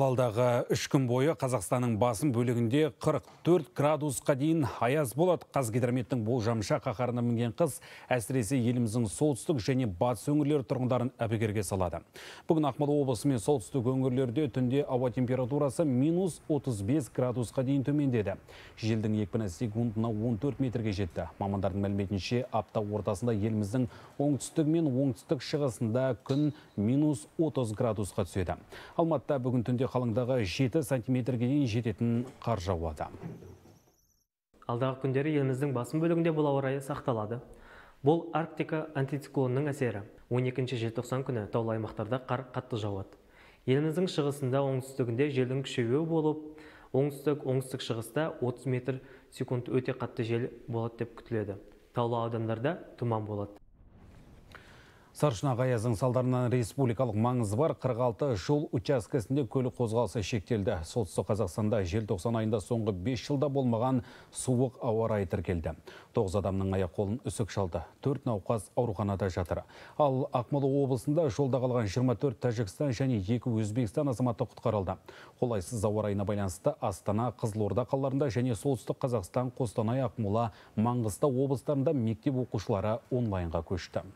алдағы үш күн бойы Қазақстанның басым бөлігінде 44 градусқа дейін аяз болады. Қазгидрометтің болжамша қақарына мінген қыз әсіресе еліміздің солтүстік және батыс өңірлері тұрғындарын әбігерге салады. Бүгін Ақмола облысы мен солтүстік өңірлерде түнде ауа температурасы минус 35 градусқа дейін төмендеді. Желдің екпіні секундына 14 метрге жетті. Мамандардың мәліметінше апта ортасында еліміздің оңтүстігі мен оңтүстік шығысында күн минус 30 градусқа түседі. Алматыда бүгін түнде қалыңдағы 7 сантиметрге дейін жететін қар жауады алдағы күндері еліміздің басым бөлігінде бұл ауа сақталады бұл арктика антициклонның әсері 12 желтоқсан күні таулы аймақтарда қар қатты жауады еліміздің шығысында оңтүстігінде желдің күшеюі болып оңтүстік оңтүстік шығыста 30 метр секунд өте қатты жел болады деп күтіледі таулы аудандарда тұман болады Саршынақ аяздың салдарынан республикалық маңызы бар 46 жол учаскесінде көлік қозғалысы шектелді. Солтүстік Қазақстанда жел 90 айында соңғы 5 жылда болмаған суық ауа райы тіркелді. 9 адамның аяқ қолын үсік шалды. 4 науқас ауруханада жатыр. Ал Ақмола облысында жолда қалған 24 Тәжікстан және 2 Өзбекстан азаматы құтқарылды. Қолайсыз ауа райына байланысты Астана, Қызылорда қалаларында және солтүстік Қазақстан, Қостанай, Ақмола, Маңғыстау облыстарында мектеп оқушылары онлайнға көшті.